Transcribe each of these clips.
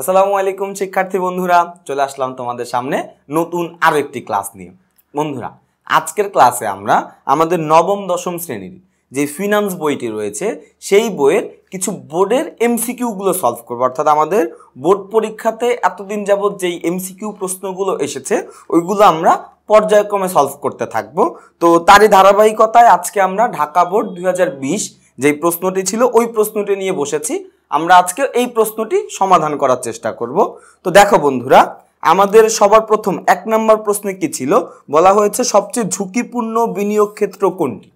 আসসালামু আলাইকুম শিক্ষার্থী বন্ধুরা চলে আসলাম তোমাদের সামনে নতুন আরও একটি ক্লাস নিয়ে বন্ধুরা আজকের ক্লাসে আমরা আমাদের নবম দশম শ্রেণীর যে ফিনান্স বইটি রয়েছে সেই বইয়ের কিছু বোর্ডের এমসিকিউগুলো সলভ করবো অর্থাৎ আমাদের বোর্ড পরীক্ষাতে এতদিন যাবৎ যেই এমসিকিউ প্রশ্নগুলো এসেছে ওইগুলো আমরা পর্যায়ক্রমে সলভ করতে থাকব তো তারই ধারাবাহিকতায় আজকে আমরা ঢাকা বোর্ড দুই যে প্রশ্নটি ছিল ওই প্রশ্নটি নিয়ে বসেছি আমরা আজকে এই প্রশ্নটি সমাধান করার চেষ্টা করব তো দেখো বন্ধুরা আমাদের সবার প্রথম এক নম্বর প্রশ্নে কি ছিল বলা হয়েছে সবচেয়ে ঝুঁকিপূর্ণ বিনিয়োগ ক্ষেত্র কোনটি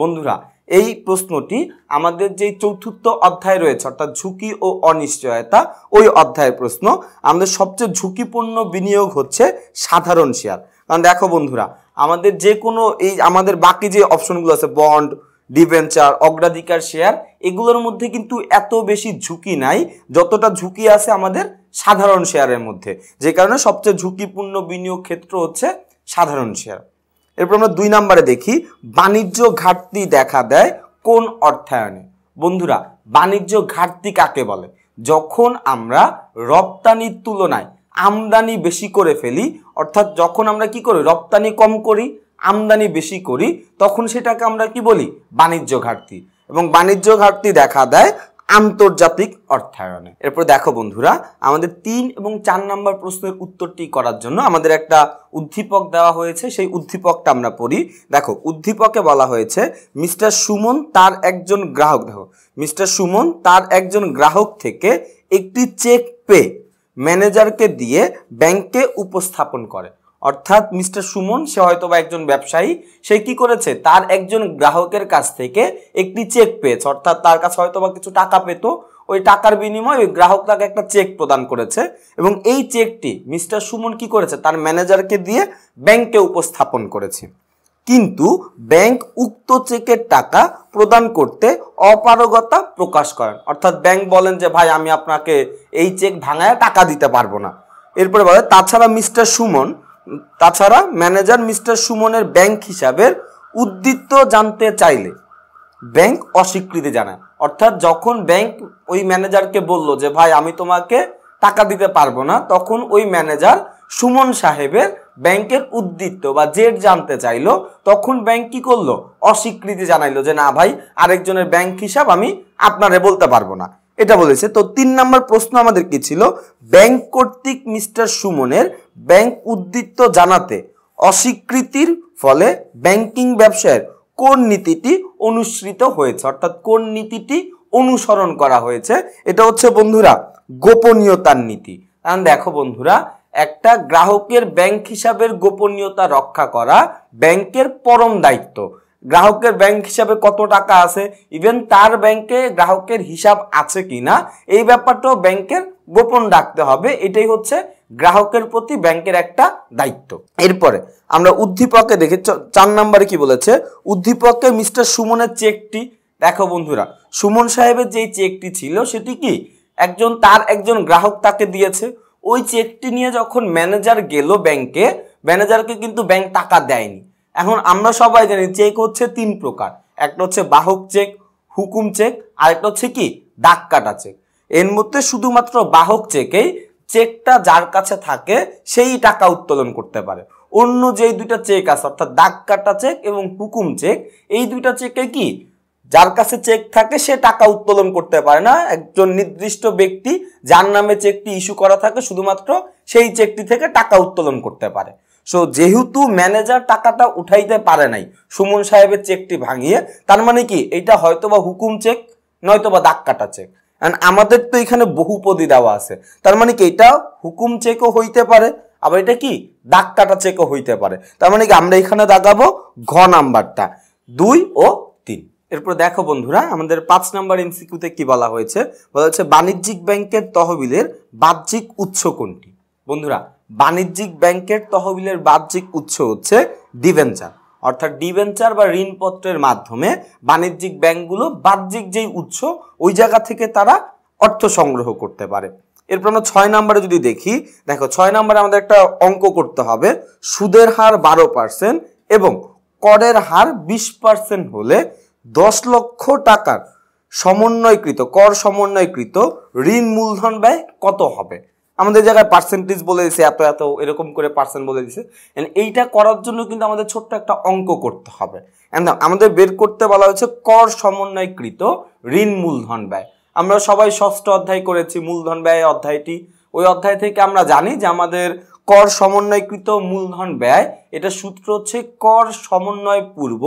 বন্ধুরা এই প্রশ্নটি আমাদের যে চতুর্থ অধ্যায় রয়েছে অর্থাৎ ঝুঁকি ও অনিশ্চয়তা ওই অধ্যায়ের প্রশ্ন আমাদের সবচেয়ে ঝুঁকিপূর্ণ বিনিয়োগ হচ্ছে সাধারণ শেয়ার কারণ দেখো বন্ধুরা আমাদের যে কোনো এই আমাদের বাকি যে অপশনগুলো আছে বন্ড ডিভেঞ্চার অগ্রাধিকার শেয়ার এগুলোর মধ্যে কিন্তু এত বেশি ঝুঁকি নাই যতটা ঝুঁকি আছে আমাদের সাধারণ শেয়ারের মধ্যে যে কারণে সবচেয়ে ঝুঁকিপূর্ণ বিনিয়োগ ক্ষেত্র হচ্ছে সাধারণ শেয়ার এরপর আমরা দুই নম্বরে দেখি বাণিজ্য ঘাটতি দেখা দেয় কোন অর্থায়নে বন্ধুরা বাণিজ্য ঘাটতি কাকে বলে যখন আমরা রপ্তানির তুলনায় আমদানি বেশি করে ফেলি অর্থাৎ যখন আমরা কি করি রপ্তানি কম করি আমদানি বেশি করি তখন সেটাকে আমরা কি বলি বাণিজ্য ঘাটতি এবং বাণিজ্য ঘাটতি দেখা দেয় আন্তর্জাতিক অর্থায়নে এরপর দেখো বন্ধুরা আমাদের তিন এবং চার নম্বর প্রশ্নের উত্তরটি করার জন্য আমাদের একটা উদ্দীপক দেওয়া হয়েছে সেই উদ্দীপকটা আমরা পড়ি দেখো উদ্দীপকে বলা হয়েছে মিস্টার সুমন তার একজন গ্রাহক দেখো মিস্টার সুমন তার একজন গ্রাহক থেকে একটি চেক পে ম্যানেজারকে দিয়ে ব্যাংকে উপস্থাপন করে অর্থাৎ মিস্টার সুমন সে হয়তো বা একজন ব্যবসায়ী সে কি করেছে তার একজন গ্রাহকের কাছ থেকে একটি চেক পেয়েছে অর্থাৎ তার কাছে হয়তো বা কিছু টাকা পেতো ওই টাকার বিনিময়ে ওই গ্রাহক তাকে একটা চেক প্রদান করেছে এবং এই চেকটি মিস্টার সুমন কি করেছে তার ম্যানেজারকে দিয়ে ব্যাংকে উপস্থাপন করেছে কিন্তু ব্যাংক উক্ত চেকের টাকা প্রদান করতে অপারগতা প্রকাশ করেন অর্থাৎ ব্যাংক বলেন যে ভাই আমি আপনাকে এই চেক ভাঙায় টাকা দিতে পারবো না এরপরে বলে তাছাড়া মিস্টার সুমন তাছাড়া ম্যানেজার মিস্টার সুমনের ব্যাংক হিসাবের উদ্দীপ্ত জানতে চাইলে ব্যাংক অস্বীকৃতি জানায় অর্থাৎ যখন ব্যাংক ওই ম্যানেজারকে বলল যে ভাই আমি তোমাকে টাকা দিতে পারবো না তখন ওই ম্যানেজার সুমন সাহেবের ব্যাংকের উদ্বৃত্ত বা জেট জানতে চাইলো তখন ব্যাংক কি করলো অস্বীকৃতি জানাইলো যে না ভাই আরেকজনের ব্যাংক হিসাব আমি আপনারে বলতে পারবো না এটা বলেছে তো তিন নম্বর প্রশ্ন আমাদের কি ছিল ব্যাংক কর্তৃক মিস্টার সুমনের ব্যাংক উদ্বৃত্ত জানাতে অস্বীকৃতির ফলে ব্যাংকিং ব্যবসায়ের কোন নীতিটি অনুসৃত হয়েছে অর্থাৎ কোন নীতিটি অনুসরণ করা হয়েছে এটা হচ্ছে বন্ধুরা গোপনীয়তার নীতি কারণ দেখো বন্ধুরা একটা গ্রাহকের ব্যাংক হিসাবের গোপনীয়তা রক্ষা করা ব্যাংকের পরম দায়িত্ব গ্রাহকের ব্যাংক হিসাবে কত টাকা আছে ইভেন তার ব্যাংকে গ্রাহকের হিসাব আছে কি না এই ব্যাপারটাও ব্যাংকের গোপন রাখতে হবে এটাই হচ্ছে গ্রাহকের প্রতি ব্যাংকের একটা দায়িত্ব এরপরে আমরা উদ্দীপকে দেখি চার নম্বরে কি বলেছে উদ্দীপককে মিস্টার সুমনের চেকটি দেখো বন্ধুরা সুমন সাহেবের যেই চেকটি ছিল সেটি কি একজন তার একজন গ্রাহক তাকে দিয়েছে ওই চেকটি নিয়ে যখন ম্যানেজার গেল ব্যাংকে ম্যানেজারকে কিন্তু ব্যাংক টাকা দেয়নি এখন আমরা সবাই জানি চেক হচ্ছে তিন প্রকার একটা হচ্ছে বাহক চেক হুকুম চেক আরেকটা হচ্ছে কি দাগ কাটা চেক এর মধ্যে শুধুমাত্র বাহক চেকেই চেকটা যার কাছে থাকে সেই টাকা উত্তোলন করতে পারে অন্য যেই দুইটা চেক আছে অর্থাৎ দাগ কাটা চেক এবং হুকুম চেক এই দুইটা চেকে কি যার কাছে চেক থাকে সে টাকা উত্তোলন করতে পারে না একজন নির্দিষ্ট ব্যক্তি যার নামে চেকটি ইস্যু করা থাকে শুধুমাত্র সেই চেকটি থেকে টাকা উত্তোলন করতে পারে সো যেহেতু ম্যানেজার টাকাটা উঠাইতে পারে নাই সুমন সাহেবের চেকটি ভাঙিয়ে তার মানে কি এটা হয়তোবা হুকুম চেক নয়তোবা দাগ কাটা চেক অ্যান্ড আমাদের তো এখানে বহুপদী দেওয়া আছে তার মানে কি এটা হুকুম চেকও হইতে পারে আবার এটা কি দাগ কাটা চেকও হইতে পারে তার মানে কি আমরা এখানে দাগাবো ঘ নাম্বারটা দুই ও তিন এরপর দেখো বন্ধুরা আমাদের পাঁচ নাম্বার এমসিকিউতে কি বলা হয়েছে বলা হচ্ছে বাণিজ্যিক ব্যাংকের তহবিলের বাহ্যিক উৎস কোনটি বন্ধুরা বাণিজ্যিক ব্যাংকের তহবিলের বাহ্যিক উৎস হচ্ছে ডিভেঞ্চার অর্থাৎ ডিভেঞ্চার বা ঋণপত্রের মাধ্যমে বাণিজ্যিক ব্যাংকগুলো বাহ্যিক যেই উৎস ওই জায়গা থেকে তারা অর্থ সংগ্রহ করতে পারে এরপর আমরা ছয় নম্বরে যদি দেখি দেখো ছয় নম্বরে আমাদের একটা অঙ্ক করতে হবে সুদের হার বারো পার্সেন্ট এবং করের হার বিশ পার্সেন্ট হলে দশ লক্ষ টাকার সমন্বয়কৃত কর সমন্বয়কৃত ঋণ মূলধন ব্যয় কত হবে আমাদের জায়গায় পার্সেন্টেজ বলে দিছে এত এত এরকম করে পার্সেন্ট বলে দিছে এইটা করার জন্য কিন্তু আমাদের ছোট্ট একটা অঙ্ক করতে হবে আমাদের বের করতে বলা হয়েছে কর সমন্বয়কৃত ঋণ মূলধন ব্যয় আমরা সবাই ষষ্ঠ অধ্যায় করেছি মূলধন ব্যয় অধ্যায়টি ওই অধ্যায় থেকে আমরা জানি যে আমাদের কর সমন্বয়কৃত মূলধন ব্যয় এটা সূত্র হচ্ছে কর সমন্বয় পূর্ব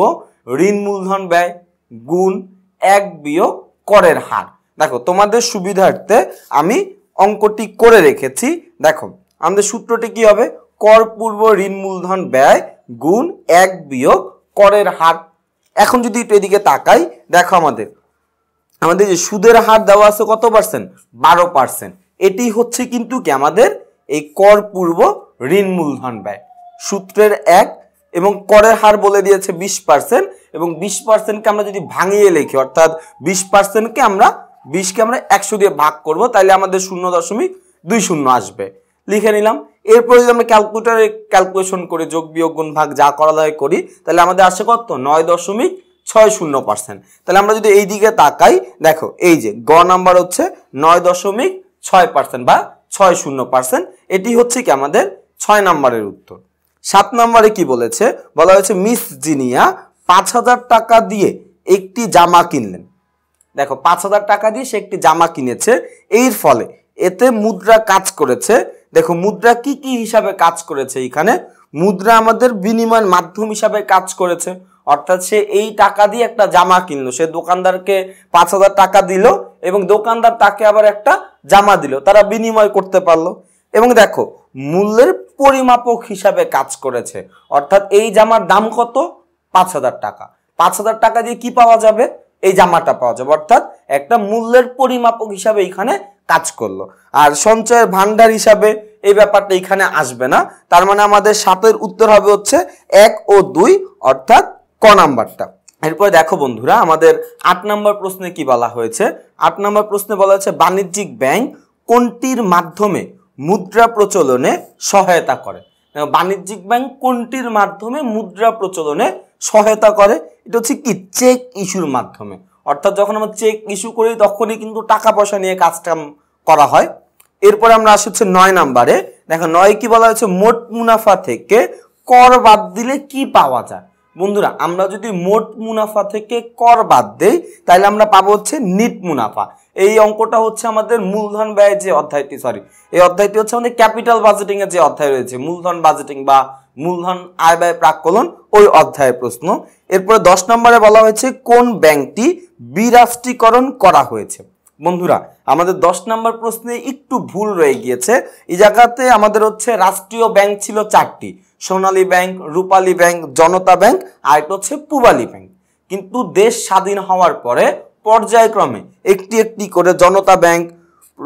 ঋণ মূলধন ব্যয় গুণ এক বিয়োগ করের হার দেখো তোমাদের সুবিধার্থে আমি অঙ্কটি করে রেখেছি দেখো আমাদের সূত্রটি কি হবে কর পূর্ব ঋণ মূলধন ব্যয় গুণ এক বিয়োগ করের হার এখন যদি একটু এদিকে তাকাই দেখো আমাদের আমাদের যে সুদের হার দেওয়া আছে কত পার্সেন্ট বারো পার্সেন্ট এটি হচ্ছে কিন্তু কি আমাদের এই কর পূর্ব ঋণ মূলধন ব্যয় সূত্রের এক এবং করের হার বলে দিয়েছে বিশ পার্সেন্ট এবং বিশ পার্সেন্টকে আমরা যদি ভাঙিয়ে লিখি অর্থাৎ বিশ পার্সেন্টকে আমরা বিশকে আমরা একশো দিয়ে ভাগ করব তাহলে আমাদের শূন্য দশমিক দুই শূন্য আসবে লিখে নিলাম এরপর যদি আমরা ক্যালকুলেটারে ক্যালকুলেশন করে যোগ বিয়োগ গুণ ভাগ যা করা হয় করি তাহলে আমাদের আসে কত নয় দশমিক ছয় শূন্য পার্সেন্ট তাহলে আমরা যদি এই দিকে তাকাই দেখো এই যে গ নাম্বার হচ্ছে নয় দশমিক ছয় পার্সেন্ট বা ছয় শূন্য পার্সেন্ট এটি হচ্ছে কি আমাদের ছয় নম্বরের উত্তর সাত নম্বরে কি বলেছে বলা হয়েছে মিস জিনিয়া পাঁচ হাজার টাকা দিয়ে একটি জামা কিনলেন দেখো পাঁচ হাজার টাকা দিয়ে সে একটি জামা কিনেছে এর ফলে এতে মুদ্রা কাজ করেছে দেখো মুদ্রা কি কি হিসাবে কাজ করেছে এখানে মুদ্রা আমাদের বিনিময়ের মাধ্যম হিসাবে কাজ করেছে অর্থাৎ সে এই টাকা দিয়ে একটা জামা কিনলো সে দোকানদারকে পাঁচ হাজার টাকা দিল এবং দোকানদার তাকে আবার একটা জামা দিল তারা বিনিময় করতে পারলো এবং দেখো মূল্যের পরিমাপক হিসাবে কাজ করেছে অর্থাৎ এই জামার দাম কত পাঁচ হাজার টাকা পাঁচ হাজার টাকা দিয়ে কি পাওয়া যাবে এই জামাটা পাওয়া যাবে অর্থাৎ একটা মূল্যের পরিমাপক হিসাবে এখানে কাজ করলো আর সঞ্চয়ের ভান্ডার হিসাবে এই ব্যাপারটা এখানে আসবে না তার মানে আমাদের সাতের উত্তর হবে হচ্ছে এক ও দুই অর্থাৎ ক নাম্বারটা এরপরে দেখো বন্ধুরা আমাদের আট নম্বর প্রশ্নে কি বলা হয়েছে আট নম্বর প্রশ্নে বলা হয়েছে বাণিজ্যিক ব্যাংক কোনটির মাধ্যমে মুদ্রা প্রচলনে সহায়তা করে বাণিজ্যিক ব্যাংক কোনটির মাধ্যমে মুদ্রা প্রচলনে সহায়তা করে এটা হচ্ছে কি চেক ইস্যুর মাধ্যমে অর্থাৎ যখন আমরা চেক ইস্যু করি তখনই কিন্তু টাকা পয়সা নিয়ে কাজটা করা হয় এরপরে আমরা আসি হচ্ছে নয় নাম্বারে দেখো নয় কি বলা হয়েছে মোট মুনাফা থেকে কর বাদ দিলে কি পাওয়া যায় বন্ধুরা আমরা যদি মোট মুনাফা থেকে কর বাদ দেই তাহলে আমরা পাবো হচ্ছে নিট মুনাফা এই অঙ্কটা হচ্ছে আমাদের মূলধন ব্যয়ের যে অধ্যায়টি সরি এই অধ্যায়টি হচ্ছে আমাদের ক্যাপিটাল বাজেটিংয়ের যে অধ্যায় রয়েছে মূলধন বাজেটিং বা মূলধন আয় ব্যয় প্রাকলন ওই অধ্যায়ের প্রশ্ন এরপরে দশ নম্বরে বলা হয়েছে কোন ব্যাংকটি বিরাষ্ট্রীকরণ করা হয়েছে বন্ধুরা আমাদের দশ নম্বর প্রশ্নে একটু ভুল রয়ে গিয়েছে এই জায়গাতে আমাদের হচ্ছে রাষ্ট্রীয় ব্যাংক ছিল চারটি Sonali bank Rupali bank Janata bank আর একটা হচ্ছে পূবালী ব্যাংক কিন্তু দেশ স্বাধীন হওয়ার পরে পর্যায়ক্রমে একটি একটি করে জনতা ব্যাংক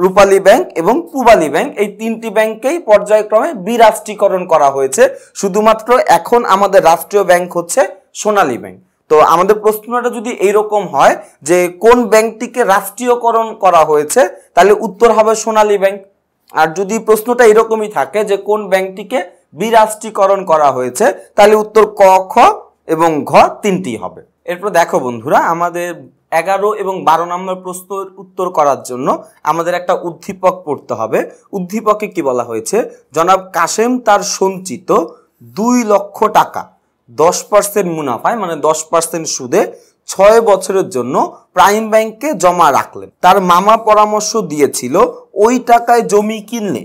রূপালী ব্যাংক এবং পূবালী ব্যাংক এই তিনটি ব্যাংকেই পর্যায়ক্রমে বিরাষ্ট্রীকরণ করা হয়েছে শুধুমাত্র এখন আমাদের রাষ্ট্রীয় ব্যাংক হচ্ছে সোনালী ব্যাংক তো আমাদের প্রশ্নটা যদি এইরকম হয় যে কোন ব্যাংকটিকে রাষ্ট্রীয়করণ করা হয়েছে তাহলে উত্তর হবে সোনালী ব্যাংক আর যদি প্রশ্নটা এরকমই থাকে যে কোন ব্যাংকটিকে বিরাষ্ট্রীকরণ করা হয়েছে তাহলে উত্তর ক খ এবং ঘ তিনটি হবে এরপর দেখো বন্ধুরা আমাদের এগারো এবং বারো নম্বর প্রশ্নের উত্তর করার জন্য আমাদের একটা উদ্দীপক পড়তে হবে উদ্দীপকে কি বলা হয়েছে জনাব কাশেম তার সঞ্চিত দুই লক্ষ টাকা দশ পার্সেন্ট মুনাফায় মানে দশ পার্সেন্ট সুদে ছয় বছরের জন্য প্রাইম ব্যাংকে জমা রাখলেন তার মামা পরামর্শ দিয়েছিল ওই টাকায় জমি কিনলে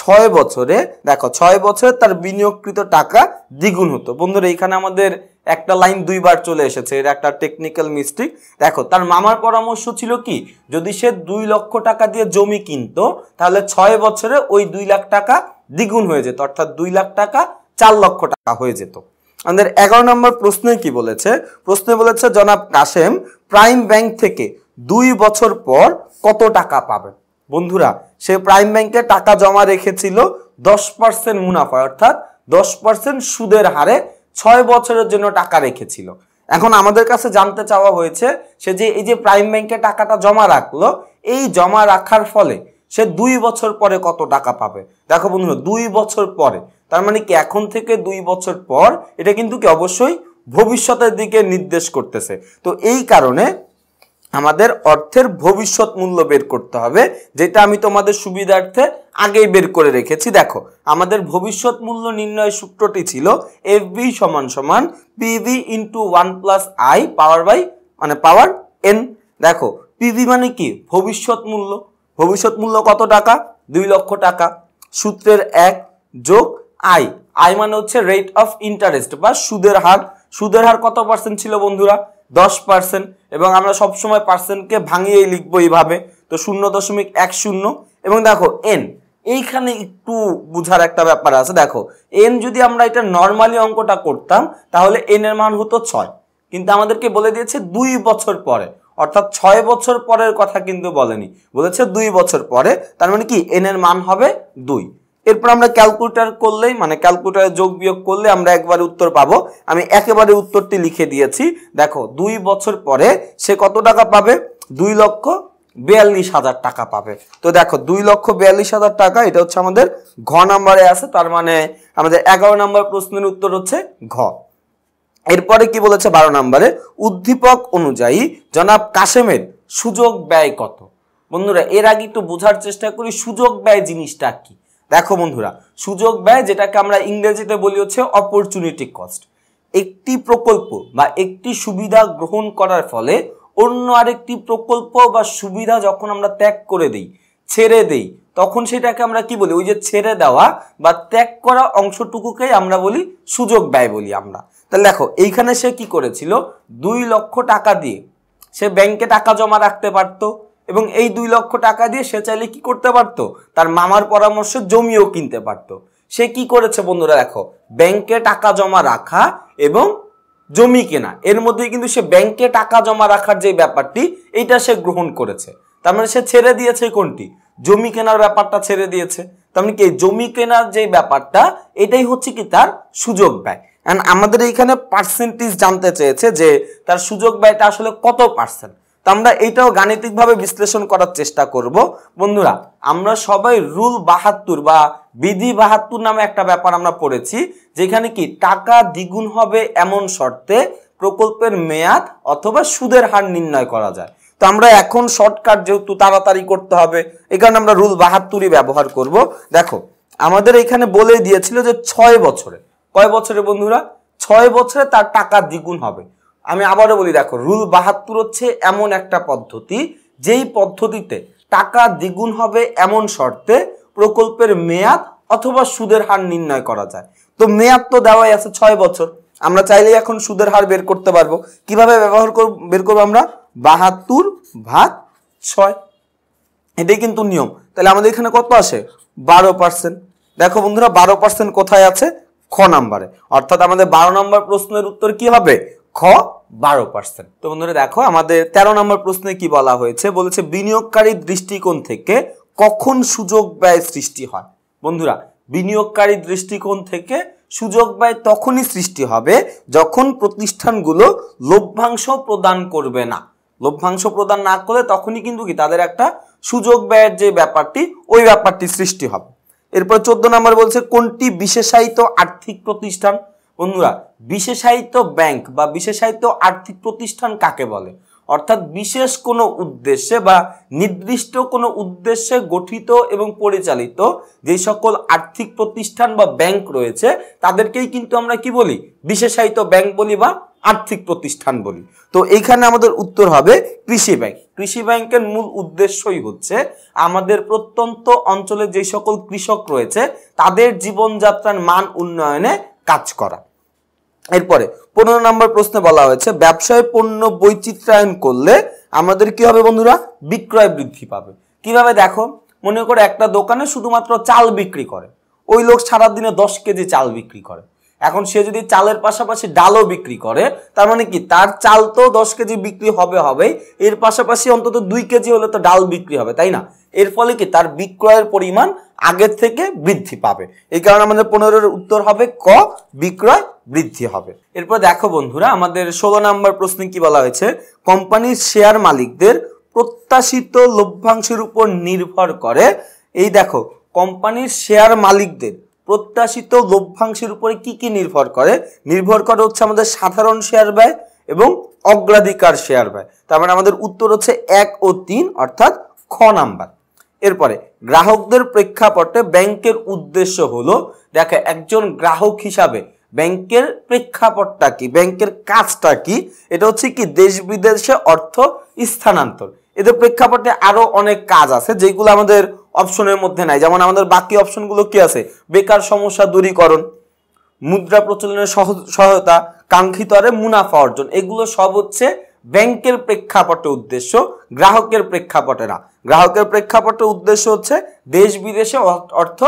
ছয় বছরে দেখো ছয় বছরে তার বিনিয়োগকৃত টাকা দ্বিগুণ হতো বন্ধুরা এখানে আমাদের একটা লাইন দুইবার চলে এসেছে এর একটা টেকনিক্যাল মিস্টেক দেখো তার মামার পরামর্শ ছিল কি যদি সে দুই লক্ষ টাকা দিয়ে জমি কিনতো তাহলে ছয় বছরে ওই দুই লাখ টাকা দ্বিগুণ হয়ে যেত অর্থাৎ দুই লাখ টাকা চার লক্ষ টাকা হয়ে যেত আমাদের এগারো নম্বর প্রশ্নে কি বলেছে প্রশ্নে বলেছে জনাব কাশেম প্রাইম ব্যাংক থেকে দুই বছর পর কত টাকা পাবে বন্ধুরা সে প্রাইম ব্যাংকে টাকা জমা রেখেছিল দশ পার্সেন্ট মুনাফা অর্থাৎ দশ পার্সেন্ট সুদের হারে ছয় বছরের জন্য টাকা রেখেছিল এখন আমাদের কাছে জানতে চাওয়া হয়েছে সে যে এই যে প্রাইম ব্যাংকে টাকাটা জমা রাখলো এই জমা রাখার ফলে সে দুই বছর পরে কত টাকা পাবে দেখো বন্ধুরা দুই বছর পরে তার মানে কি এখন থেকে দুই বছর পর এটা কিন্তু কি অবশ্যই ভবিষ্যতের দিকে নির্দেশ করতেছে তো এই কারণে আমাদের অর্থের ভবিষ্যৎ মূল্য বের করতে হবে যেটা আমি তোমাদের সুবিধার্থে আগেই বের করে রেখেছি দেখো আমাদের ভবিষ্যৎ মূল্য নির্ণয় সূত্রটি ছিল এফ বি সমান সমান PV into one plus I power by মানে পাওয়ার এন দেখো পিভি মানে কি ভবিষ্যৎ মূল্য ভবিষ্যৎ মূল্য কত টাকা দুই লক্ষ টাকা সূত্রের এক যোগ আই আই মানে হচ্ছে রেট অফ ইন্টারেস্ট বা সুদের হার সুদের হার কত পার্সেন্ট ছিল বন্ধুরা দশ পার্সেন্ট এবং আমরা সবসময় পার্সেন্টকে ভাঙিয়েই লিখবো এইভাবে তো শূন্য দশমিক এক শূন্য এবং দেখো এন এইখানে একটু বুঝার একটা ব্যাপার আছে দেখো এন যদি আমরা এটা নর্মালি অঙ্কটা করতাম তাহলে এন এর মান হতো ছয় কিন্তু আমাদেরকে বলে দিয়েছে দুই বছর পরে অর্থাৎ ছয় বছর পরের কথা কিন্তু বলেনি বলেছে দুই বছর পরে তার মানে কি এন এর মান হবে দুই এরপর আমরা ক্যালকুলেটার করলেই মানে ক্যালকুলেটারে যোগ বিয়োগ করলে আমরা একবারে উত্তর পাবো আমি একেবারে উত্তরটি লিখে দিয়েছি দেখো দুই বছর পরে সে কত টাকা পাবে দুই লক্ষ বিয়াল্লিশ হাজার টাকা পাবে তো দেখো দুই লক্ষ বিয়াল্লিশ হাজার টাকা এটা হচ্ছে আমাদের ঘ নাম্বারে আছে তার মানে আমাদের এগারো নাম্বার প্রশ্নের উত্তর হচ্ছে ঘ এরপরে কি বলেছে বারো নাম্বারে উদ্দীপক অনুযায়ী জনাব কাশেমের সুযোগ ব্যয় কত বন্ধুরা এর আগে একটু বোঝার চেষ্টা করি সুযোগ ব্যয় জিনিসটা কি দেখো বন্ধুরা সুযোগ ব্যয় যেটাকে আমরা ইংরেজিতে বলি হচ্ছে অপরচুনিটি কস্ট একটি প্রকল্প বা একটি সুবিধা গ্রহণ করার ফলে অন্য আরেকটি প্রকল্প বা সুবিধা যখন আমরা ত্যাগ করে দিই ছেড়ে দেই তখন সেটাকে আমরা কি বলি ওই যে ছেড়ে দেওয়া বা ত্যাগ করা অংশটুকুকে আমরা বলি সুযোগ ব্যয় বলি আমরা তাহলে দেখো এইখানে সে কি করেছিল দুই লক্ষ টাকা দিয়ে সে ব্যাংকে টাকা জমা রাখতে পারতো এবং এই দুই লক্ষ টাকা দিয়ে সে চাইলে কি করতে পারত তার মামার পরামর্শ জমিও কিনতে পারত সে কি করেছে বন্ধুরা দেখো ব্যাংকে টাকা জমা রাখা এবং জমি কেনা এর মধ্যে কিন্তু সে ব্যাংকে টাকা জমা রাখার যে ব্যাপারটি এটা সে গ্রহণ করেছে তার মানে সে ছেড়ে দিয়েছে কোনটি জমি কেনার ব্যাপারটা ছেড়ে দিয়েছে তার মানে কি জমি কেনার যে ব্যাপারটা এটাই হচ্ছে কি তার সুযোগ ব্যয় অ্যান্ড আমাদের এইখানে পার্সেন্টেজ জানতে চেয়েছে যে তার সুযোগ ব্যয়টা আসলে কত পার্সেন্ট তো আমরা এইটাও গাণিতিকভাবে বিশ্লেষণ করার চেষ্টা করব বন্ধুরা আমরা সবাই রুল বাহাত্তর বা বিধি বাহাত্তর নামে একটা ব্যাপার আমরা পড়েছি যেখানে কি টাকা দ্বিগুণ হবে এমন শর্তে প্রকল্পের মেয়াদ অথবা সুদের হার নির্ণয় করা যায় তো আমরা এখন শর্টকাট যেহেতু তাড়াতাড়ি করতে হবে এই কারণে আমরা রুল বাহাত্তরই ব্যবহার করব দেখো আমাদের এখানে বলে দিয়েছিল যে ছয় বছরে কয় বছরে বন্ধুরা ছয় বছরে তার টাকা দ্বিগুণ হবে আমি আবারও বলি দেখো রুল বাহাত্তর হচ্ছে এমন একটা পদ্ধতি যেই পদ্ধতিতে টাকা দ্বিগুণ হবে এমন শর্তে প্রকল্পের মেয়াদ অথবা সুদের হার নির্ণয় করা যায় তো মেয়াদ তো দেওয়াই আছে ছয় বছর আমরা চাইলেই এখন সুদের হার বের করতে পারবো কিভাবে ব্যবহার করব বের করবো আমরা বাহাত্তর ভাগ ছয় এটাই কিন্তু নিয়ম তাহলে আমাদের এখানে কত আসে বারো পার্সেন্ট দেখো বন্ধুরা বারো পার্সেন্ট কোথায় আছে খ নাম্বারে অর্থাৎ আমাদের বারো নম্বর প্রশ্নের উত্তর কি হবে খ বারো পার্সেন্ট তো বন্ধুরা দেখো আমাদের ১৩ নম্বর প্রশ্নে কি বলা হয়েছে বলেছে বিনিয়োগকারীর দৃষ্টিকোণ থেকে কখন সুযোগ ব্যয় সৃষ্টি হয় বন্ধুরা বিনিয়োগকারীর দৃষ্টিকোণ থেকে সুযোগ ব্যয় তখনই সৃষ্টি হবে যখন প্রতিষ্ঠানগুলো লভ্যাংশ প্রদান করবে না লভ্যাংশ প্রদান না করলে তখনই কিন্তু কি তাদের একটা সুযোগ ব্যয়ের যে ব্যাপারটি ওই ব্যাপারটি সৃষ্টি হবে এরপর চোদ্দ নম্বর বলছে কোনটি বিশেষায়িত আর্থিক প্রতিষ্ঠান বন্ধুরা বিশেষায়িত ব্যাংক বা বিশেষায়িত আর্থিক প্রতিষ্ঠান কাকে বলে অর্থাৎ বিশেষ কোনো উদ্দেশ্যে বা নির্দিষ্ট কোনো উদ্দেশ্যে গঠিত এবং পরিচালিত যে সকল আর্থিক প্রতিষ্ঠান বা ব্যাংক রয়েছে তাদেরকেই কিন্তু আমরা কি বলি বিশেষায়িত ব্যাংক বলি বা আর্থিক প্রতিষ্ঠান বলি তো এইখানে আমাদের উত্তর হবে কৃষি ব্যাংক কৃষি ব্যাংকের মূল উদ্দেশ্যই হচ্ছে আমাদের প্রত্যন্ত অঞ্চলে যে সকল কৃষক রয়েছে তাদের জীবনযাত্রার মান উন্নয়নে কাজ করা এরপরে পনেরো নম্বর প্রশ্নে বলা হয়েছে ব্যবসায় পণ্য বৈচিত্রায়ন করলে আমাদের কি হবে বন্ধুরা বিক্রয় বৃদ্ধি পাবে কিভাবে দেখো মনে করো একটা দোকানে শুধুমাত্র চাল বিক্রি করে ওই লোক সারাদিনে দশ কেজি চাল বিক্রি করে এখন সে যদি চালের পাশাপাশি ডালও বিক্রি করে তার মানে কি তার চাল তো দশ কেজি বিক্রি হবে হবেই এর পাশাপাশি অন্তত দুই কেজি হলে তো ডাল বিক্রি হবে তাই না এর ফলে কি তার বিক্রয়ের পরিমাণ আগের থেকে বৃদ্ধি পাবে এই কারণে আমাদের পনেরোর উত্তর হবে ক বিক্রয় বৃদ্ধি হবে এরপর দেখো বন্ধুরা আমাদের ষোলো নম্বর প্রশ্নে কি বলা হয়েছে কোম্পানির শেয়ার মালিকদের প্রত্যাশিত লভ্যাংশের উপর নির্ভর করে এই দেখো কোম্পানির শেয়ার মালিকদের প্রত্যাশিত লভ্যাংশের উপরে কি কি নির্ভর করে নির্ভর করে হচ্ছে আমাদের সাধারণ শেয়ার ব্যয় এবং অগ্রাধিকার শেয়ার ব্যয় তার মানে আমাদের উত্তর হচ্ছে এক ও তিন অর্থাৎ খ নাম্বার এরপরে গ্রাহকদের প্রেক্ষাপটে ব্যাংকের উদ্দেশ্য হলো দেখে একজন গ্রাহক হিসাবে ব্যাংকের প্রেক্ষাপটটা কি ব্যাংকের কাজটা কি এটা হচ্ছে কি দেশ বিদেশে অর্থ স্থানান্তর এদের প্রেক্ষাপটে আরও অনেক কাজ আছে যেগুলো আমাদের অপশনের মধ্যে নাই যেমন আমাদের বাকি অপশনগুলো কি আছে বেকার সমস্যা দূরীকরণ মুদ্রা প্রচলনের সহায়তা কাঙ্ক্ষিত আরে মুনাফা অর্জন এগুলো সব হচ্ছে ব্যাংকের প্রেক্ষাপটে উদ্দেশ্য গ্রাহকের প্রেক্ষাপটে না গ্রাহকের প্রেক্ষাপটে উদ্দেশ্য হচ্ছে দেশ বিদেশে অর্থ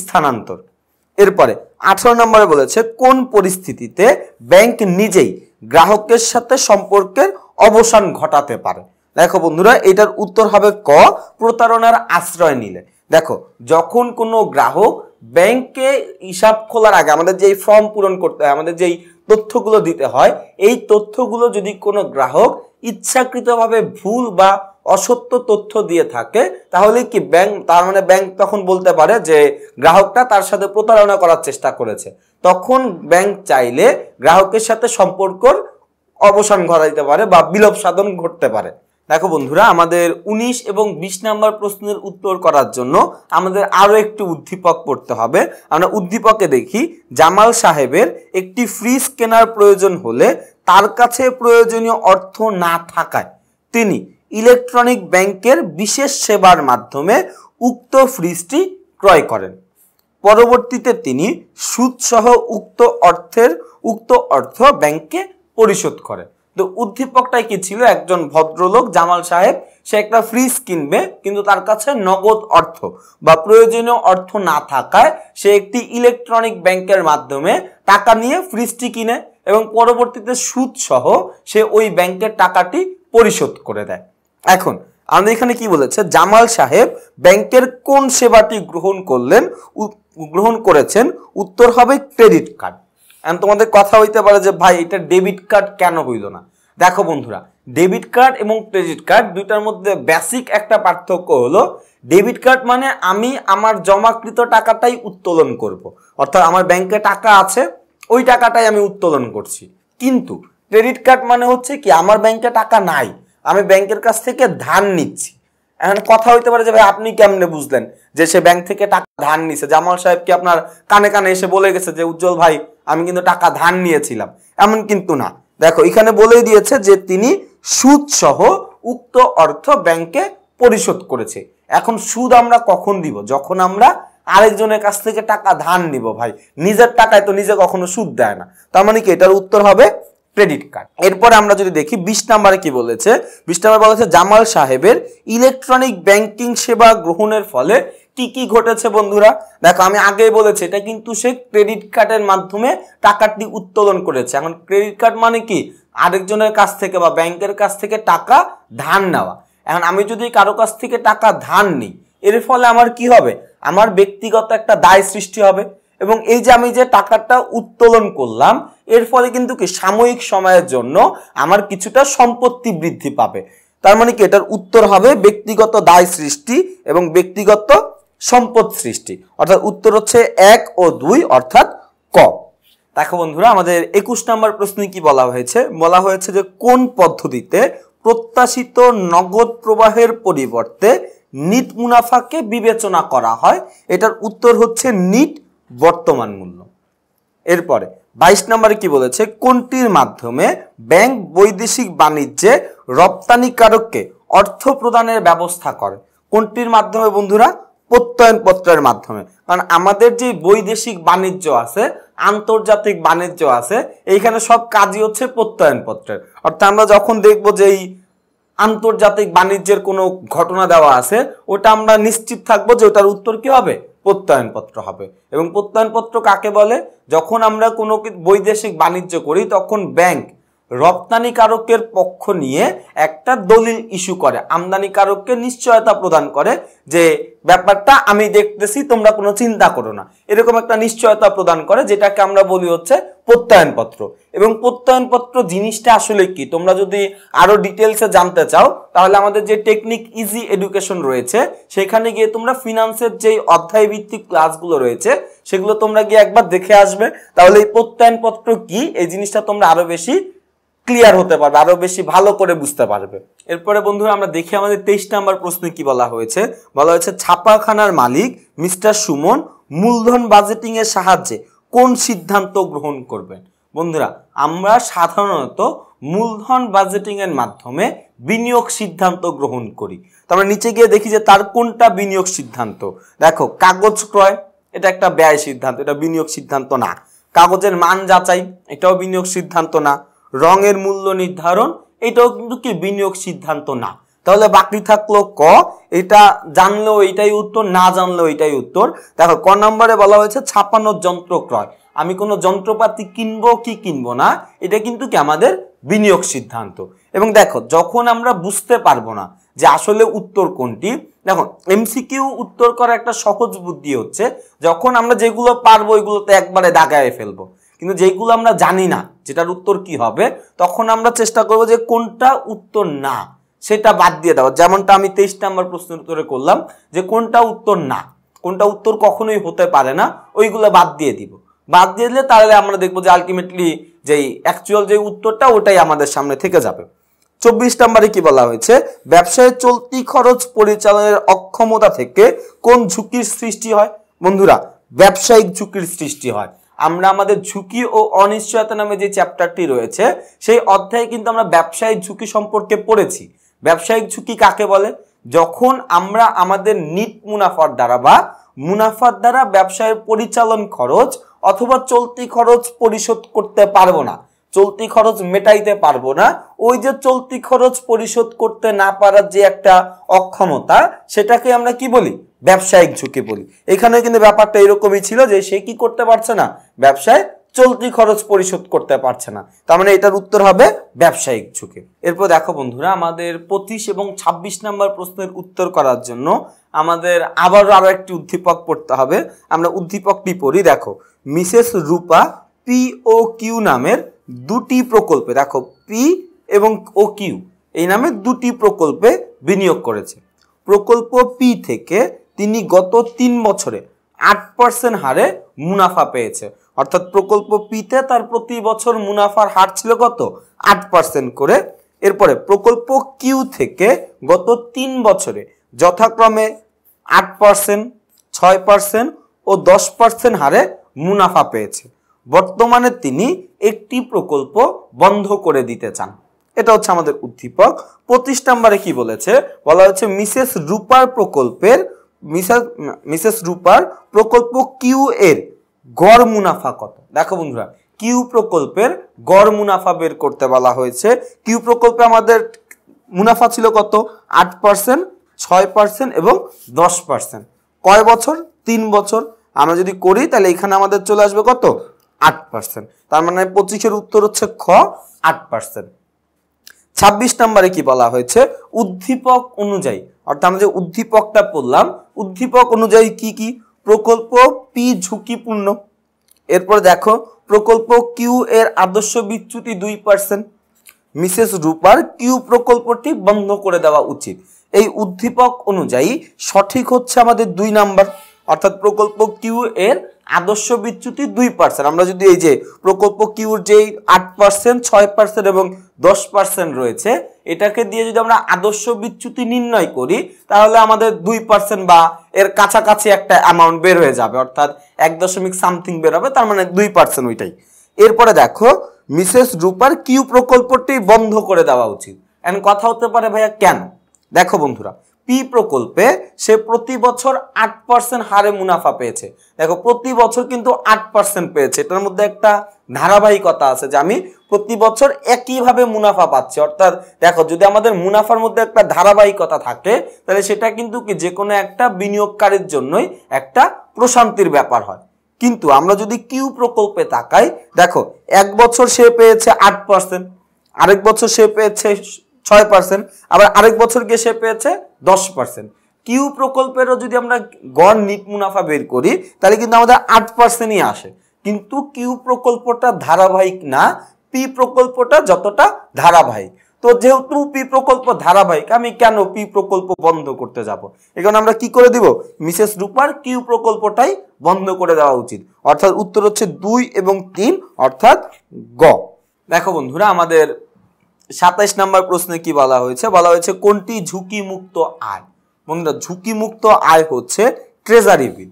স্থানান্তর এরপরে আঠারো নম্বরে বলেছে কোন পরিস্থিতিতে ব্যাংক নিজেই গ্রাহকের সাথে সম্পর্কের অবসান ঘটাতে পারে দেখো বন্ধুরা এটার উত্তর হবে ক প্রতারণার আশ্রয় নিলে দেখো যখন কোনো গ্রাহক ব্যাংকে হিসাব খোলার আগে আমাদের যেই ফর্ম পূরণ করতে হয় আমাদের যেই তথ্যগুলো দিতে হয় এই তথ্যগুলো যদি কোনো গ্রাহক ইচ্ছাকৃতভাবে ভুল বা অসত্য তথ্য দিয়ে থাকে তাহলে কি ব্যাংক তার মানে ব্যাংক তখন বলতে পারে যে গ্রাহকটা তার সাথে প্রতারণা করার চেষ্টা করেছে তখন ব্যাংক চাইলে গ্রাহকের সাথে সম্পর্কর অবসান ঘটাইতে পারে বা বিলোপ সাধন ঘটতে পারে দেখো বন্ধুরা আমাদের ১৯ এবং ২০ নাম্বার প্রশ্নের উত্তর করার জন্য আমাদের আরও একটি উদ্দীপক পড়তে হবে আমরা উদ্দীপকে দেখি জামাল সাহেবের একটি ফ্রিজ কেনার প্রয়োজন হলে তার কাছে প্রয়োজনীয় অর্থ না থাকায় তিনি ইলেকট্রনিক ব্যাংকের বিশেষ সেবার মাধ্যমে উক্ত ফ্রিজটি ক্রয় করেন পরবর্তীতে তিনি সুদসহ উক্ত অর্থের উক্ত অর্থ ব্যাংককে পরিশোধ করেন তো উদ্দীপকটাই কি ছিল একজন ভদ্রলোক জামাল সাহেব সে একটা ফ্রিজ কিনবে কিন্তু তার কাছে নগদ অর্থ বা প্রয়োজনীয় অর্থ না থাকায় সে একটি ইলেকট্রনিক ব্যাংকের মাধ্যমে টাকা নিয়ে ফ্রিজটি কিনে এবং পরবর্তীতে সুদ সহ সে ওই ব্যাংকের টাকাটি পরিশোধ করে দেয় এখন আমাদের এখানে কি বলেছে জামাল সাহেব ব্যাংকের কোন সেবাটি গ্রহণ করলেন গ্রহণ করেছেন উত্তর হবে ক্রেডিট কার্ড এখন তোমাদের কথা হইতে পারে যে ভাই এটা ডেবিট কার্ড কেন হইল না দেখো বন্ধুরা ডেবিট কার্ড এবং ক্রেডিট কার্ড দুইটার মধ্যে বেসিক একটা পার্থক্য হলো ডেবিট কার্ড মানে আমি আমার জমাকৃত টাকাটাই উত্তোলন করব। অর্থাৎ আমার ব্যাংকে টাকা আছে ওই টাকাটাই আমি উত্তোলন করছি কিন্তু ক্রেডিট কার্ড মানে হচ্ছে কি আমার ব্যাংকে টাকা নাই আমি ব্যাংকের কাছ থেকে ধার নিচ্ছি এখন কথা হইতে পারে যে ভাই আপনি কেমনে বুঝলেন যে সে ব্যাংক থেকে টাকা ধার নিছে জামাল সাহেব কি আপনার কানে কানে এসে বলে গেছে যে উজ্জ্বল ভাই আমি কিন্তু টাকা ধার নিয়েছিলাম এমন কিন্তু না দেখো এখানে বলেই দিয়েছে যে তিনি সুদ সহ উক্ত অর্থ ব্যাংকে পরিশোধ করেছে এখন সুদ আমরা কখন দিব যখন আমরা আরেকজনের কাছ থেকে টাকা ধার নিব ভাই নিজের টাকায় তো নিজে কখনো সুদ দেয় না তার মানে কি এটার উত্তর হবে ক্রেডিট কার্ড এরপরে আমরা যদি দেখি বিশ নাম্বারে কি বলেছে বিশ নাম্বার বলেছে জামাল সাহেবের ইলেকট্রনিক ব্যাংকিং সেবা গ্রহণের ফলে কি কি ঘটেছে বন্ধুরা দেখো আমি আগেই বলেছি এটা কিন্তু সে ক্রেডিট কার্ডের মাধ্যমে টাকাটি উত্তোলন করেছে এখন ক্রেডিট কার্ড মানে কি আরেকজনের কাছ থেকে বা ব্যাংকের কাছ থেকে টাকা ধার নেওয়া এখন আমি যদি কারো কাছ থেকে টাকা ধার নিই এর ফলে আমার কি হবে আমার ব্যক্তিগত একটা দায় সৃষ্টি হবে এবং এই যে আমি যে টাকাটা উত্তোলন করলাম এর ফলে কিন্তু কি সাময়িক সময়ের জন্য আমার কিছুটা সম্পত্তি বৃদ্ধি পাবে তার মানে কি এটার উত্তর হবে ব্যক্তিগত দায় সৃষ্টি এবং ব্যক্তিগত সম্পদ সৃষ্টি অর্থাৎ উত্তর হচ্ছে এক ও দুই অর্থাৎ ক দেখো বন্ধুরা আমাদের একুশ নম্বর প্রশ্নে কি বলা হয়েছে বলা হয়েছে যে কোন পদ্ধতিতে প্রত্যাশিত নগদ প্রবাহের পরিবর্তে নিট মুনাফাকে বিবেচনা করা হয় এটার উত্তর হচ্ছে নিট বর্তমান মূল্য এরপরে বাইশ নম্বরে কি বলেছে কোনটির মাধ্যমে ব্যাংক বৈদেশিক বাণিজ্যে রপ্তানিকারককে অর্থ প্রদানের ব্যবস্থা করে কোনটির মাধ্যমে বন্ধুরা প্রত্যয়নপত্রের মাধ্যমে কারণ আমাদের যে বৈদেশিক বাণিজ্য আছে আন্তর্জাতিক বাণিজ্য আছে এইখানে সব কাজই হচ্ছে প্রত্যয়নপত্রের অর্থাৎ আমরা যখন দেখব যে এই আন্তর্জাতিক বাণিজ্যের কোনো ঘটনা দেওয়া আছে ওটা আমরা নিশ্চিত থাকবো যে ওটার উত্তর কী হবে প্রত্যয়নপত্র হবে এবং প্রত্যয়নপত্র কাকে বলে যখন আমরা কোনো বৈদেশিক বাণিজ্য করি তখন ব্যাংক রপ্তানিকারকের পক্ষ নিয়ে একটা দলিল ইস্যু করে আমদানিকারককে নিশ্চয়তা প্রদান করে যে ব্যাপারটা আমি দেখতেছি তোমরা কোনো চিন্তা করো না এরকম একটা নিশ্চয়তা প্রদান করে যেটাকে আমরা বলি হচ্ছে প্রত্যয়নপত্র এবং প্রত্যয়নপত্র জিনিসটা আসলে কি তোমরা যদি আরও ডিটেলসে জানতে চাও তাহলে আমাদের যে টেকনিক ইজি এডুকেশন রয়েছে সেখানে গিয়ে তোমরা ফিনান্সের যে অধ্যায়ভিত্তিক ক্লাসগুলো রয়েছে সেগুলো তোমরা গিয়ে একবার দেখে আসবে তাহলে এই প্রত্যয়নপত্র কি এই জিনিসটা তোমরা আরও বেশি ক্লিয়ার হতে পারবে আরো বেশি ভালো করে বুঝতে পারবে এরপরে বন্ধুরা আমরা দেখি আমাদের তেইশ নাম্বার প্রশ্নে কি বলা হয়েছে বলা হয়েছে ছাপাখানার মালিক মিস্টার সুমন মূলধন বাজেটিং এর সাহায্যে কোন সিদ্ধান্ত গ্রহণ করবেন বন্ধুরা আমরা সাধারণত মূলধন বাজেটিং এর মাধ্যমে বিনিয়োগ সিদ্ধান্ত গ্রহণ করি তারপরে নিচে গিয়ে দেখি যে তার কোনটা বিনিয়োগ সিদ্ধান্ত দেখো কাগজ ক্রয় এটা একটা ব্যয় সিদ্ধান্ত এটা বিনিয়োগ সিদ্ধান্ত না কাগজের মান যাচাই এটাও বিনিয়োগ সিদ্ধান্ত না রঙের মূল্য নির্ধারণ এটাও কিন্তু কি বিনিয়োগ সিদ্ধান্ত না তাহলে বাকি থাকলো ক এটা জানলেও এটাই উত্তর না জানলেও এটাই উত্তর দেখো ক নম্বরে বলা হয়েছে ছাপানোর যন্ত্র ক্রয় আমি কোনো যন্ত্রপাতি কিনবো কি কিনবো না এটা কিন্তু কি আমাদের বিনিয়োগ সিদ্ধান্ত এবং দেখো যখন আমরা বুঝতে পারবো না যে আসলে উত্তর কোনটি দেখো এমসিকিউ উত্তর করার একটা সহজ বুদ্ধি হচ্ছে যখন আমরা যেগুলো পারবো ওইগুলোতে একবারে দাগায় ফেলবো কিন্তু যেইগুলো আমরা জানি না যেটার উত্তর কি হবে তখন আমরা চেষ্টা করব যে কোনটা উত্তর না সেটা বাদ দিয়ে দেওয়া যেমনটা আমি তেইশ নাম্বার প্রশ্নের উত্তরে করলাম যে কোনটা উত্তর না কোনটা উত্তর কখনোই হতে পারে না ওইগুলো বাদ দিয়ে দিব বাদ দিয়ে দিলে তাহলে আমরা দেখবো যে আলটিমেটলি যেই অ্যাকচুয়াল যে উত্তরটা ওটাই আমাদের সামনে থেকে যাবে চব্বিশ নাম্বারে কি বলা হয়েছে ব্যবসায় চলতি খরচ পরিচালনের অক্ষমতা থেকে কোন ঝুঁকির সৃষ্টি হয় বন্ধুরা ব্যবসায়িক ঝুঁকির সৃষ্টি হয় আমরা আমাদের ঝুঁকি ও অনিশ্চয়তা নামে যে চ্যাপ্টারটি রয়েছে সেই অধ্যায়ে কিন্তু আমরা ব্যবসায়িক ঝুঁকি সম্পর্কে পড়েছি ব্যবসায়িক ঝুঁকি কাকে বলে যখন আমরা আমাদের নিট মুনাফার দ্বারা বা মুনাফার দ্বারা ব্যবসায়ের পরিচালন খরচ অথবা চলতি খরচ পরিশোধ করতে পারবো না চলতি খরচ মেটাইতে পারবো না ওই যে চলতি খরচ পরিশোধ করতে না পারার যে একটা অক্ষমতা সেটাকে আমরা কি বলি ব্যবসায়িক ঝুঁকি বলি এখানে কিন্তু ব্যাপারটা এরকমই ছিল যে সে কি করতে পারছে না ব্যবসায় চলতি খরচ পরিশোধ করতে পারছে না তার মানে এটার উত্তর হবে ব্যবসায়িক ঝুঁকি এরপর দেখো বন্ধুরা আমাদের পঁচিশ এবং ২৬ নম্বর প্রশ্নের উত্তর করার জন্য আমাদের আবারও আরও একটি উদ্দীপক পড়তে হবে আমরা উদ্দীপকটি পড়ি দেখো মিসেস রূপা পিও কিউ নামের দুটি প্রকল্পে দেখো পি এবং ও কিউ এই নামে দুটি প্রকল্পে বিনিয়োগ করেছে প্রকল্প পি থেকে তিনি গত তিন বছরে আট পার্সেন্ট হারে মুনাফা পেয়েছে অর্থাৎ প্রকল্প পিতে তার প্রতি বছর মুনাফার হার ছিল কত আট পার্সেন্ট করে এরপরে প্রকল্প কিউ থেকে গত তিন বছরে যথাক্রমে আট পার্সেন্ট ছয় পার্সেন্ট ও দশ পার্সেন্ট হারে মুনাফা পেয়েছে বর্তমানে তিনি একটি প্রকল্প বন্ধ করে দিতে চান এটা হচ্ছে আমাদের উদ্দীপক পঁচিশ নাম্বারে কি বলেছে বলা হচ্ছে মিসেস রূপার প্রকল্পের মিসেস মিসেস রূপার প্রকল্প কিউ এর গড় মুনাফা কত দেখো বন্ধুরা কিউ প্রকল্পের গড় মুনাফা বের করতে বলা হয়েছে কিউ প্রকল্পে আমাদের মুনাফা ছিল কত আট পার্সেন্ট ছয় পার্সেন্ট এবং দশ পার্সেন্ট কয় বছর তিন বছর আমরা যদি করি তাহলে এখানে আমাদের চলে আসবে কত আট পার্সেন্ট তার মানে পঁচিশের উত্তর হচ্ছে খ আট পার্সেন্ট ছাব্বিশ নম্বরে কি বলা হয়েছে উদ্দীপক অনুযায়ী অর্থাৎ আমরা যে উদ্দীপকটা পড়লাম উদ্দীপক অনুযায়ী কি কি প্রকল্প পি ঝুঁকিপূর্ণ এরপর দেখো প্রকল্প কিউ এর আদর্শ বিচ্যুতি দুই পার্সেন্ট মিসেস রূপার কিউ প্রকল্পটি বন্ধ করে দেওয়া উচিত এই উদ্দীপক অনুযায়ী সঠিক হচ্ছে আমাদের দুই নাম্বার অর্থাৎ প্রকল্প কিউ এর আদর্শ বিচ্যুতি দুই পার্সেন্ট আমরা যদি এই যে প্রকল্প কিউর যেই আট পার্সেন্ট ছয় পার্সেন্ট এবং দশ পার্সেন্ট রয়েছে এটাকে দিয়ে যদি আমরা আদর্শ বিচ্যুতি নির্ণয় করি তাহলে আমাদের দুই পার্সেন্ট বা এর কাছাকাছি একটা অ্যামাউন্ট বের হয়ে যাবে অর্থাৎ এক দশমিক সামথিং বের হবে তার মানে দুই পার্সেন্ট ওইটাই এরপরে দেখো মিসেস রূপার কিউ প্রকল্পটি বন্ধ করে দেওয়া উচিত এখন কথা হতে পারে ভাইয়া কেন দেখো বন্ধুরা পি প্রকল্পে সে প্রতি বছর আট পার্সেন্ট হারে মুনাফা পেয়েছে দেখো প্রতি বছর কিন্তু আট পার্সেন্ট পেয়েছে এটার মধ্যে একটা ধারাবাহিকতা আছে যে আমি প্রতি বছর একইভাবে মুনাফা পাচ্ছি অর্থাৎ দেখো যদি আমাদের মুনাফার মধ্যে একটা ধারাবাহিকতা থাকে তাহলে সেটা কিন্তু কি যে কোনো একটা বিনিয়োগকারীর জন্যই একটা প্রশান্তির ব্যাপার হয় কিন্তু আমরা যদি কিউ প্রকল্পে তাকাই দেখো এক বছর সে পেয়েছে আট পার্সেন্ট আরেক বছর সে পেয়েছে ছয় পার্সেন্ট আবার আরেক বছর গিয়ে সে পেয়েছে দশ পার্সেন্ট কিউ প্রকল্পেরও যদি আমরা গড় নিট মুনাফা বের করি তাহলে কিন্তু আমাদের আট পার্সেন্টই আসে কিন্তু কিউ প্রকল্পটা ধারাবাহিক না পি প্রকল্পটা যতটা ধারাবাহিক তো যেহেতু পি প্রকল্প ধারাবাহিক আমি কেন পি প্রকল্প বন্ধ করতে যাব। এখন আমরা কি করে দিব মিসেস রূপার কিউ প্রকল্পটাই বন্ধ করে দেওয়া উচিত অর্থাৎ উত্তর হচ্ছে দুই এবং তিন অর্থাৎ গ দেখো বন্ধুরা আমাদের সাতাইশ নম্বর প্রশ্নে কি বলা হয়েছে বলা হয়েছে কোনটি ঝুঁকি মুক্ত আয় বন্ধুরা মুক্ত আয় হচ্ছে ট্রেজারি বিল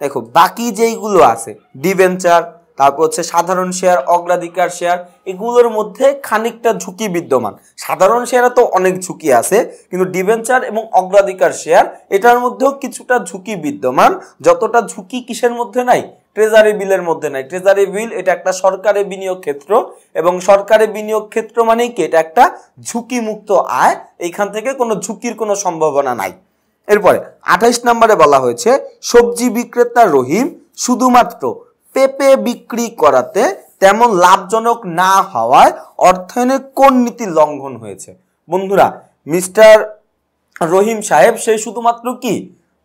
দেখো বাকি যেইগুলো আছে ডিভেঞ্চার তারপর হচ্ছে সাধারণ শেয়ার অগ্রাধিকার শেয়ার এগুলোর মধ্যে খানিকটা ঝুঁকি বিদ্যমান সাধারণ শেয়ারে তো অনেক ঝুঁকি আছে কিন্তু ডিভেঞ্চার এবং অগ্রাধিকার শেয়ার এটার মধ্যেও কিছুটা ঝুঁকি বিদ্যমান যতটা ঝুঁকি কিসের মধ্যে নাই ট্রেজারি বিলের মধ্যে নাই ট্রেজারি বিল এটা একটা সরকারি বিনিয়োগ ক্ষেত্র এবং সরকারি বিনিয়োগ ক্ষেত্র মানেই কি এটা একটা ঝুঁকিমুক্ত আয় এইখান থেকে কোনো ঝুঁকির কোনো সম্ভাবনা নাই এরপরে আঠাইশ নম্বরে বলা হয়েছে সবজি বিক্রেতা রহিম শুধুমাত্র পেঁপে বিক্রি করাতে তেমন লাভজনক না হওয়ায় অর্থায়নে কোন নীতি লঙ্ঘন হয়েছে বন্ধুরা মিস্টার রহিম সাহেব সে শুধুমাত্র কি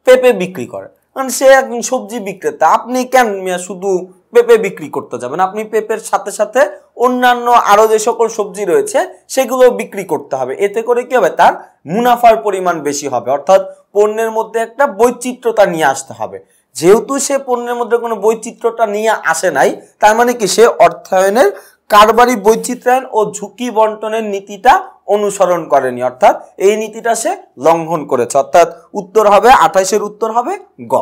পেঁপে বিক্রি করে কারণ মানে সে একজন সবজি বিক্রেতা আপনি কেন শুধু পেঁপে বিক্রি করতে যাবেন আপনি পেঁপের সাথে সাথে অন্যান্য আরও যে সকল সবজি রয়েছে সেগুলো বিক্রি করতে হবে এতে করে কি হবে তার মুনাফার পরিমাণ বেশি হবে অর্থাৎ পণ্যের মধ্যে একটা বৈচিত্র্যতা নিয়ে আসতে হবে যেহেতু সে পণ্যের মধ্যে কোনো বৈচিত্র্যটা নিয়ে আসে নাই তার মানে কি সে অর্থায়নের কারবারি বৈচিত্রায়ন ও ঝুঁকি বন্টনের নীতিটা অনুসরণ করেনি অর্থাৎ এই নীতিটা সে লঙ্ঘন করেছে অর্থাৎ উত্তর হবে আঠাইশের উত্তর হবে গ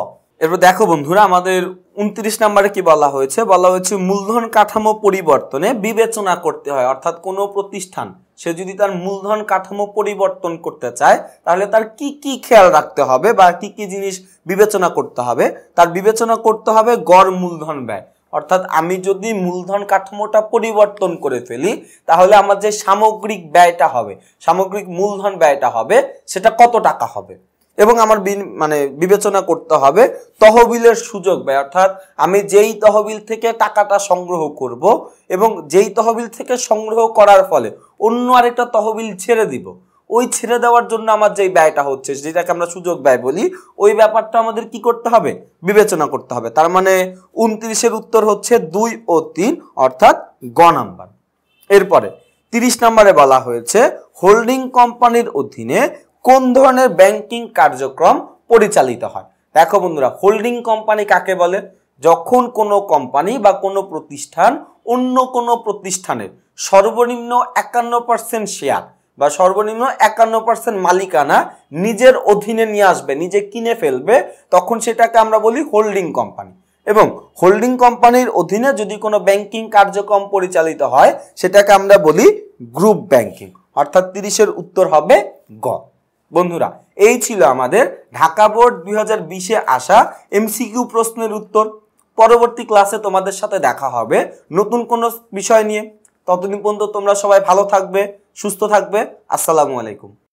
এরপর দেখো বন্ধুরা আমাদের উনত্রিশ নম্বরে কি বলা হয়েছে বলা হয়েছে মূলধন কাঠামো পরিবর্তনে বিবেচনা করতে হয় অর্থাৎ কোনো প্রতিষ্ঠান সে যদি তার মূলধন কাঠামো পরিবর্তন করতে চায় তাহলে তার কি কি খেয়াল রাখতে হবে বা কি কি জিনিস বিবেচনা করতে হবে তার বিবেচনা করতে হবে গড় মূলধন ব্যয় অর্থাৎ আমি যদি মূলধন কাঠামোটা পরিবর্তন করে ফেলি তাহলে আমার যে সামগ্রিক ব্যয়টা হবে সামগ্রিক মূলধন ব্যয়টা হবে সেটা কত টাকা হবে এবং আমার মানে বিবেচনা করতে হবে তহবিলের সুযোগ ব্যয় অর্থাৎ আমি যেই তহবিল থেকে টাকাটা সংগ্রহ করব এবং যেই তহবিল থেকে সংগ্রহ করার ফলে অন্য আরেকটা তহবিল ছেড়ে দিব ওই ছেড়ে দেওয়ার জন্য আমার যে ব্যয়টা হচ্ছে যেটাকে আমরা সুযোগ ব্যয় বলি ওই ব্যাপারটা আমাদের কি করতে হবে বিবেচনা করতে হবে তার মানে উনত্রিশের উত্তর হচ্ছে দুই ও তিন অর্থাৎ গ নাম্বার এরপরে তিরিশ নম্বরে বলা হয়েছে হোল্ডিং কোম্পানির অধীনে কোন ধরনের ব্যাংকিং কার্যক্রম পরিচালিত হয় দেখো বন্ধুরা হোল্ডিং কোম্পানি কাকে বলে যখন কোনো কোম্পানি বা কোনো প্রতিষ্ঠান অন্য কোনো প্রতিষ্ঠানের সর্বনিম্ন একান্ন পার্সেন্ট শেয়ার বা সর্বনিম্ন একান্ন পার্সেন্ট মালিকানা নিজের অধীনে নিয়ে আসবে নিজে কিনে ফেলবে তখন সেটাকে আমরা বলি হোল্ডিং কোম্পানি এবং হোল্ডিং কোম্পানির অধীনে যদি কোনো ব্যাংকিং কার্যক্রম পরিচালিত হয় সেটাকে আমরা বলি গ্রুপ ব্যাংকিং অর্থাৎ তিরিশের উত্তর হবে গ বন্ধুরা এই ছিল আমাদের ঢাকা বোর্ড দুই হাজার বিশে আসা এমসিকিউ প্রশ্নের উত্তর পরবর্তী ক্লাসে তোমাদের সাথে দেখা হবে নতুন কোনো বিষয় নিয়ে ততদিন পর্যন্ত তোমরা সবাই ভালো থাকবে সুস্থ থাকবে আসসালামু আলাইকুম